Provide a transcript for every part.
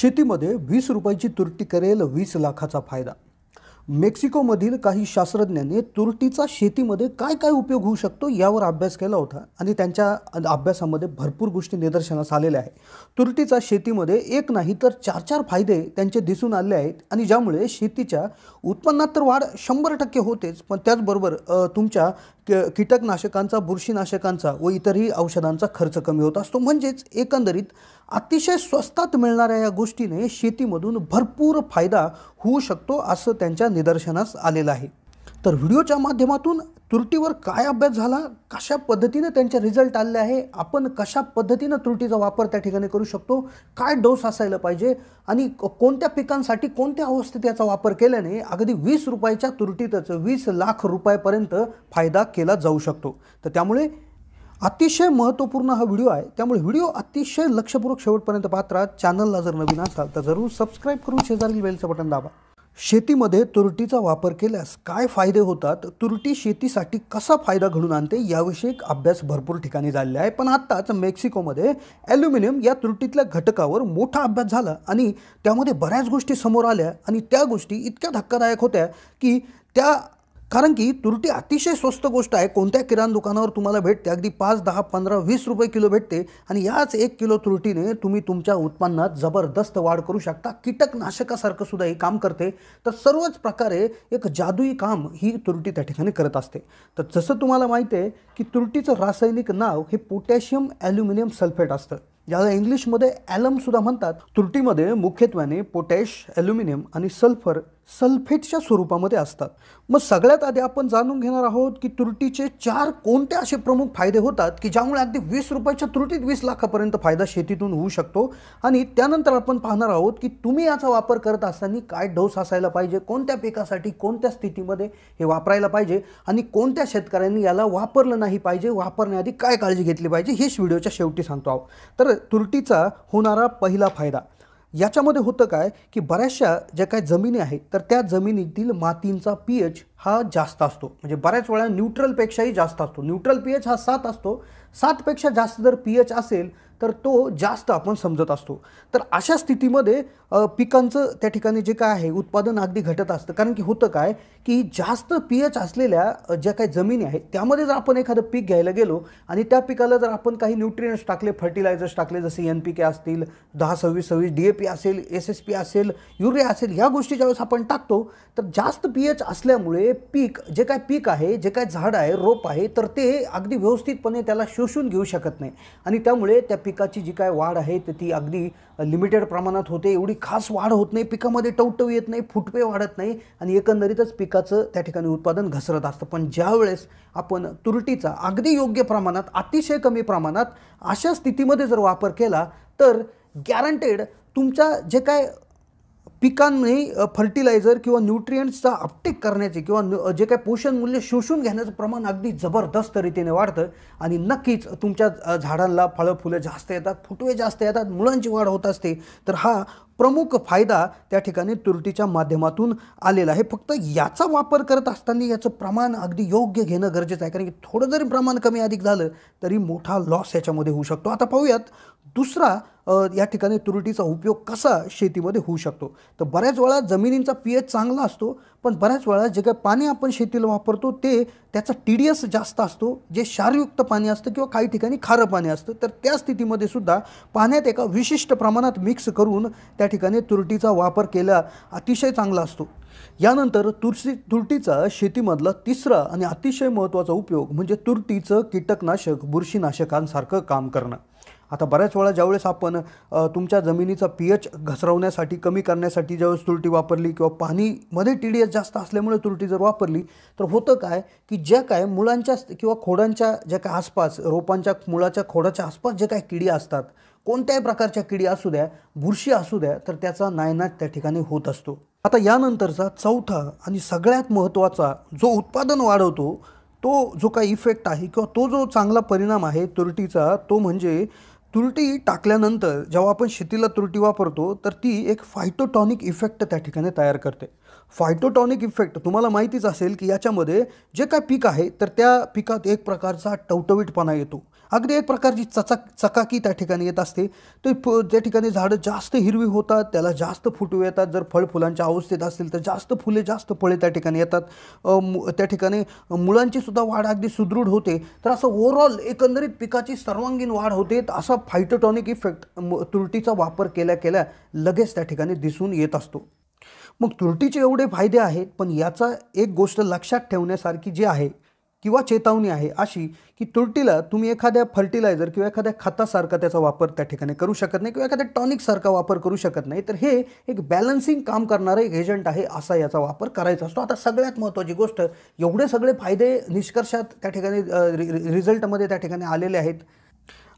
शेतीमध्ये वीस रुपयाची तुरटी करेल वीस लाखाचा फायदा मेक्सिकोमधील काही शास्त्रज्ञांनी तुरटीचा शेतीमध्ये काय काय उपयोग होऊ शकतो यावर अभ्यास केला होता आणि त्यांच्या अभ्यासामध्ये भरपूर गोष्टी निदर्शनास आलेल्या आहेत तुरटीचा शेतीमध्ये एक नाही तर चार चार फायदे त्यांचे दिसून आले आहेत आणि ज्यामुळे शेतीच्या उत्पन्नात तर वाढ शंभर टक्के होतेच पण त्याचबरोबर तुमच्या कीटकनाशकांचा बुरशीनाशकांचा व इतरही औषधांचा खर्च कमी होत असतो म्हणजेच एकंदरीत अतिशय स्वस्तात मिळणाऱ्या या गोष्टीने शेतीमधून भरपूर फायदा होऊ शकतो असं त्यांच्या निदर्शनास आलेलं आहे तर व्हिडिओच्या माध्यमातून त्रुटीवर काय अभ्यास झाला कशा पद्धतीनं त्यांचे रिझल्ट आले आहे आपण कशा पद्धतीनं त्रुटीचा वापर त्या ठिकाणी करू शकतो काय डोस असायला पाहिजे आणि कोणत्या पिकांसाठी कोणत्या अवस्थेत याचा वापर केल्याने अगदी वीस रुपयाच्या त्रुटीतच वीस लाख रुपयापर्यंत फायदा केला जाऊ शकतो तर त्यामुळे अतिशय महत्त्वपूर्ण हा व्हिडिओ आहे त्यामुळे व्हिडिओ अतिशय लक्षपूर्वक शेवटपर्यंत पाहत राहा चॅनलला जर नवीन असाल तर जरूर सबस्क्राईब करून शेजारील बेलचं बटन दाबा शेतीमध्ये तुरटीचा वापर केल्यास काय फायदे होतात तुरटी शेतीसाठी कसा फायदा घडून आणते याविषयी अभ्यास भरपूर ठिकाणी झालेला आहे पण आत्ताच मेक्सिकोमध्ये ॲल्युमिनियम या तुरटीतल्या घटकावर मोठा अभ्यास झाला आणि त्यामध्ये बऱ्याच गोष्टी समोर आल्या आणि त्या गोष्टी इतक्या धक्कादायक होत्या की त्या कारण की तुरटी अतिशय स्वस्त गोष्ट आहे कोणत्या किराण दुकानावर तुम्हाला भेटते अगदी पाच दहा पंधरा वीस रुपये किलो भेटते आणि याच एक किलो तुरटीने तुम्ही तुमच्या उत्पन्नात जबरदस्त वाढ करू शकता कीटकनाशकासारखं सुद्धा हे काम करते तर सर्वच प्रकारे एक जादुई काम ही तुरटी त्या ठिकाणी करत असते तर जसं तुम्हाला माहिती आहे की तुरटीचं रासायनिक नाव हे पोटॅशियम ॲल्युमिनियम सल्फेट असतं ज्याला इंग्लिशमध्ये ॲलमसुद्धा म्हणतात तुरटीमध्ये मुख्यत्वाने पोटॅश ॲल्युमिनियम आणि सल्फर सल्फेटच्या स्वरूपामध्ये असतात मग सगळ्यात आधी आपण जाणून घेणार आहोत की तुरटीचे चार कोणते असे प्रमुख फायदे होतात की ज्यामुळे अगदी वीस रुपयाच्या तुरटीत वीस लाखापर्यंत फायदा शेतीतून होऊ शकतो आणि त्यानंतर आपण पाहणार आहोत की तुम्ही याचा वापर करत असताना काय डोस असायला पाहिजे कोणत्या पिकासाठी कोणत्या स्थितीमध्ये हे वापरायला पाहिजे आणि कोणत्या शेतकऱ्यांनी याला वापरलं नाही पाहिजे वापरण्याआधी काय काळजी घेतली पाहिजे हेच व्हिडिओच्या शेवटी सांगतो आहोत तर तुरटीचा होणारा पहिला फायदा याच्यामध्ये होतं काय की बऱ्याचशा ज्या काही जमिनी आहेत तर त्या जमिनीतील मातींचा पी एच हा जास्त असतो म्हणजे बऱ्याच वेळा न्यूट्रलपेक्षाही जास्त असतो न्यूट्रल पी एच हा सात असतो सातपेक्षा जास्त जर पी एच असेल तर तो जास्त आपण समजत असतो तर अशा स्थितीमध्ये पिकांचं त्या ठिकाणी जे काय आहे उत्पादन अगदी घटत असतं कारण की होतं काय की जास्त पी एच असलेल्या ज्या काही जमिनी आहेत त्यामध्ये जर आपण एखादं पीक घ्यायला गेलो आणि त्या पिकाला जर आपण काही न्यूट्रियंट्स टाकले फर्टिलायझर्स टाकले जसे एन पी के असतील दहा सव्वीस सव्वीस डी ए पी असेल एस एस पी असेल युरिया असेल ह्या गोष्टी ज्यावेळेस आपण टाकतो तर जास्त पी एच असल्यामुळे पीक जे काय पीक आहे जे काय झाड आहे रोप आहे तर ते अगदी व्यवस्थितपणे त्याला शोषून घेऊ शकत नाही आणि त्यामुळे त्या पीक पिकाची जी काय वाढ आहे ती अगदी लिमिटेड प्रमाणात होते एवढी खास वाढ होत नाही पिकामध्ये टवटव येत नाही फुटपे वाढत नाही आणि एकंदरीतच पिकाचं त्या ठिकाणी उत्पादन घसरत असतं पण ज्यावेळेस आपण तुरटीचा अगदी योग्य प्रमाणात अतिशय कमी प्रमाणात अशा स्थितीमध्ये जर वापर केला तर गॅरंटेड तुमच्या जे काय पिकांनी फर्टिलायझर किंवा न्यूट्रियंट्सचा अपटेक करण्याचे किंवा जे काही पोषण मूल्य शोषून घेण्याचं प्रमाण अगदी जबरदस्त रीतीने वाढतं आणि नक्कीच तुमच्या झाडांना फळं फुलं जास्त येतात फुटवे जास्त येतात मुलांची वाढ होत असते तर हा प्रमुख फायदा त्या ठिकाणी तुरटीच्या माध्यमातून आलेला आहे फक्त याचा वापर करत असताना याचं प्रमाण अगदी योग्य घेणं गरजेचं आहे कारण की थोडं जरी प्रमाण कमी अधिक झालं तरी मोठा लॉस याच्यामध्ये होऊ शकतो आता पाहूयात दुसरा या ठिकाणी तुरुटीचा उपयोग कसा शेतीमध्ये होऊ शकतो तर बऱ्याच वेळा जमिनींचा पी एच चांगला असतो पण बऱ्याच वेळा जे काही पाणी आपण शेतीला वापरतो ते त्याचा टी डी एस जास्त असतो जे क्षारयुक्त पाणी असतं किंवा काही ठिकाणी खारं पाणी असतं तर त्या स्थितीमध्ये सुद्धा पाण्यात एका विशिष्ट प्रमाणात मिक्स करून त्या ठिकाणी तुरटीचा वापर केला अतिशय चांगला असतो यानंतर तुरशी तुरटीचा शेतीमधला तिसरा आणि अतिशय महत्त्वाचा उपयोग म्हणजे तुरटीचं कीटकनाशक बुरशीनाशकांसारखं काम करणं आता बऱ्याच वेळा ज्यावेळेस आपण तुमच्या जमिनीचा पी एच घसरवण्यासाठी कमी करण्यासाठी ज्यावेळेस तुरटी वापरली किंवा पाणीमध्ये टी डी एस जास्त असल्यामुळे तुरटी जर वापरली तर होतं काय की ज्या काय मुळांच्या किंवा खोडांच्या ज्या काय आसपास रोपांच्या मुळाच्या खोडाच्या आसपास जे काय किडी असतात कोणत्याही प्रकारच्या किडी असू द्या बुरशी असू द्या तर त्याचा नायनाट त्या ठिकाणी होत असतो आता यानंतरचा चौथा आणि सगळ्यात महत्त्वाचा जो उत्पादन वाढवतो तो जो काही इफेक्ट आहे किंवा तो जो चांगला परिणाम आहे तुरटीचा तो म्हणजे तुरटी टाकल्यानंतर जेव्हा आपण शेतीला तुरटी वापरतो तर ती एक फायटोटॉनिक इफेक्ट त्या ठिकाणी तयार करते फायटोटॉनिक इफेक्ट तुम्हाला माहितीच असेल की याच्यामध्ये जे काय पीक आहे तर त्या पिकात एक प्रकारचा टवटवीटपणा येतो अगदी एक प्रकारची चचक चकाकी त्या ठिकाणी येत असते ते फ त्या ठिकाणी झाडं जास्त हिरवी होतात त्याला जास्त फुटू येतात जर फळ फुलांच्या अवस्थेत असतील तर जास्त फुले जास्त फळे त्या ठिकाणी येतात त्या ठिकाणी मुलांची सुद्धा वाढ अगदी सुदृढ होते तर असं ओव्हरऑल एकंदरीत पिकाची सर्वांगीण वाढ होते असा फायटोटॉनिक इफेक्ट तुरटीचा वापर केल्या केल्या लगेच त्या ठिकाणी दिसून येत असतो मग तुरटीचे एवढे फायदे आहेत पण याचा एक गोष्ट लक्षात ठेवण्यासारखी जी आहे किंवा चेतावणी आहे अशी की तुरटीला तुम्ही एखाद्या फर्टिलायझर किंवा एखाद्या खतासारखा त्याचा वापर त्या ठिकाणी करू शकत नाही किंवा एखाद्या टॉनिकसारखा वापर करू शकत नाही तर हे एक बॅलन्सिंग काम करणारं एक एजंट आहे असा याचा वापर करायचा असतो आता सगळ्यात महत्त्वाची गोष्ट एवढे सगळे फायदे निष्कर्षात त्या ठिकाणी रिझल्टमध्ये त्या ठिकाणी आलेले आहेत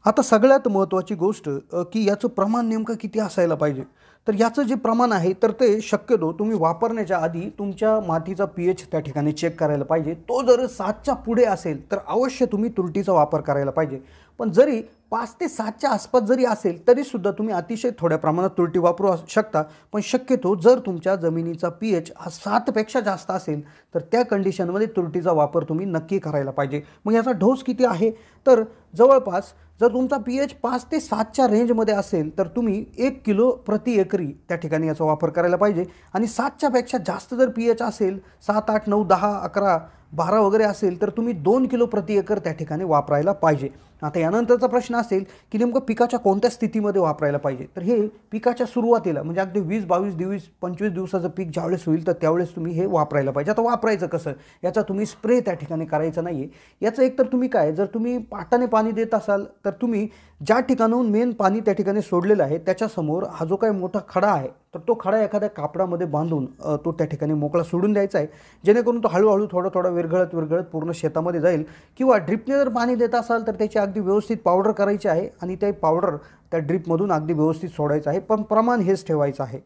आता सगळ्यात महत्त्वाची गोष्ट की याचं प्रमाण नेमकं किती असायला पाहिजे तर याचं जे प्रमाण आहे तर ते शक्यतो तुम्ही वापरण्याच्या आधी तुमच्या मातीचा पी एच त्या ठिकाणी चेक करायला पाहिजे तो जर सातच्या पुढे असेल तर अवश्य तुम्ही तुरटीचा वापर करायला पाहिजे पण जरी पाच ते सातच्या आसपास जरी असेल तरीसुद्धा तुम्ही अतिशय थोड्या प्रमाणात तुरटी वापरू शकता पण शक्यतो जर तुमच्या जमिनीचा पी एच हा सातपेक्षा जास्त असेल तर त्या कंडिशनमध्ये तुरटीचा वापर तुम्ही नक्की करायला पाहिजे मग याचा ढोस किती आहे तर जवळपास जर तुमचा पी एच पाच ते सातच्या रेंजमध्ये असेल तर तुम्ही एक किलो प्रति एकरी त्या ठिकाणी याचा वापर करायला पाहिजे आणि सातच्यापेक्षा जास्त जर पी एच असेल सात आठ नऊ दहा अकरा बारा वगैरे असेल तर तुम्ही दोन किलो प्रति एकर त्या ठिकाणी वापरायला पाहिजे आता यानंतरचा प्रश्न असेल की नेमकं पिकाच्या कोणत्या स्थितीमध्ये वापरायला पाहिजे तर हे पिकाच्या सुरुवातीला म्हणजे अगदी वीस बावीस दिवस पंचवीस दिवसाचं पीक ज्यावेळेस होईल तर त्यावेळेस तुम्ही हे वापरायला पाहिजे आता वापरायचं कसं याचा तुम्ही स्प्रे त्या ठिकाणी करायचा नाही आहे याचं एकतर तुम्ही काय जर तुम्ही पाटाने पाणी देत असाल तर तुम्ही ज्या ठिकाणाहून मेन पाणी त्या ठिकाणी सोडलेलं आहे त्याच्यासमोर हा जो काही मोठा खडा आहे तर तो खडा एखाद्या कापडामध्ये बांधून तो त्या ठिकाणी मोकळा सोडून द्यायचा आहे जेणेकरून तो हळूहळू थोडा थोडा विरघळत विरघळत पूर्ण शेतामध्ये जाईल किंवा ड्रिपने जर पाणी देत असाल तर त्याची अगदी व्यवस्थित पावडर करायची आहे आणि ते पावडर त्या ड्रिपमधून अगदी व्यवस्थित सोडायचं आहे पण प्रमाण हेच ठेवायचं आहे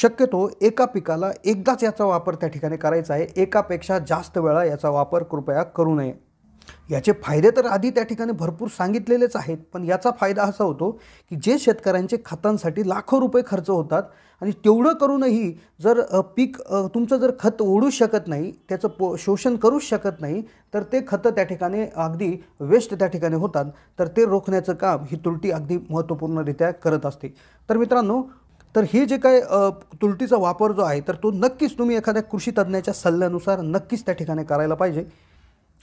शक्यतो एका पिकाला एकदाच याचा वापर त्या ठिकाणी करायचा आहे एकापेक्षा जास्त वेळा याचा वापर कृपया करू नये याचे फायदे तर आधी त्या ठिकाणी भरपूर सांगितलेलेच आहेत पण याचा फायदा असा होतो की जे शेतकऱ्यांचे खतांसाठी लाखो रुपये खर्च होतात आणि तेवढं करूनही जर पीक तुमचं जर खत ओढू शकत नाही त्याचं पो शोषण करूच शकत नाही तर ते खतं त्या ठिकाणी अगदी वेस्ट त्या ठिकाणी होतात तर ते रोखण्याचं काम ही तुलटी अगदी महत्त्वपूर्णरित्या करत असते तर मित्रांनो तर हे जे काय तुलटीचा वापर जो आहे तर तो नक्कीच तुम्ही एखाद्या कृषी तज्ज्ञाच्या सल्ल्यानुसार नक्कीच त्या ठिकाणी करायला पाहिजे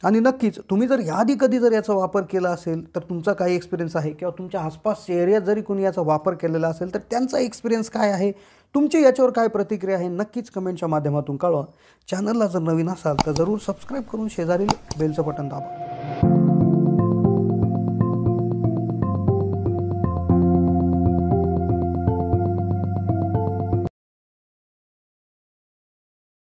आणि नक्कीच तुम्ही जर यादी कधी जर याचा वापर केला असेल तर तुमचा काही एक्सपिरियन्स आहे किंवा तुमच्या आसपासच्या एरियात जरी कोणी याचा वापर केलेला असेल तर त्यांचा एक्सपिरियन्स काय आहे तुमची याच्यावर काय प्रतिक्रिया आहे नक्कीच कमेंटच्या माध्यमातून कळवा चॅनलला जर नवीन असाल तर जरूर सबस्क्राईब करून शेजारील बेलचं बटन दाबा